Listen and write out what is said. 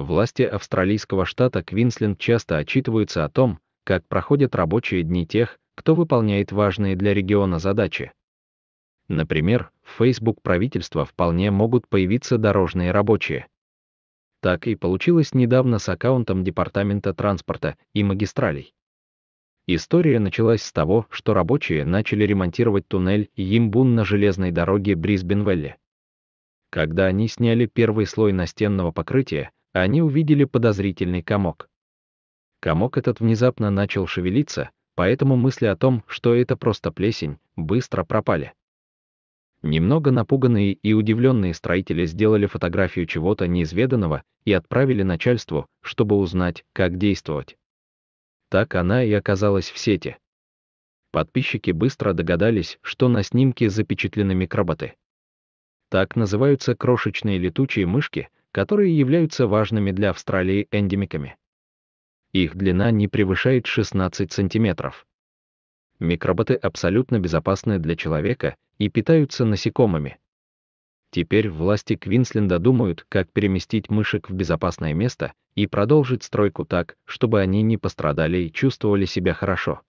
Власти австралийского штата Квинсленд часто отчитываются о том, как проходят рабочие дни тех, кто выполняет важные для региона задачи. Например, в Facebook правительства вполне могут появиться дорожные рабочие. Так и получилось недавно с аккаунтом Департамента транспорта и магистралей. История началась с того, что рабочие начали ремонтировать туннель Ямбун на железной дороге брисбен Когда они сняли первый слой настенного покрытия, они увидели подозрительный комок. Комок этот внезапно начал шевелиться, поэтому мысли о том, что это просто плесень, быстро пропали. Немного напуганные и удивленные строители сделали фотографию чего-то неизведанного и отправили начальству, чтобы узнать, как действовать. Так она и оказалась в сети. Подписчики быстро догадались, что на снимке запечатлены микроботы. Так называются крошечные летучие мышки, которые являются важными для Австралии эндемиками. Их длина не превышает 16 сантиметров. Микроботы абсолютно безопасны для человека и питаются насекомыми. Теперь власти Квинсленда думают, как переместить мышек в безопасное место и продолжить стройку так, чтобы они не пострадали и чувствовали себя хорошо.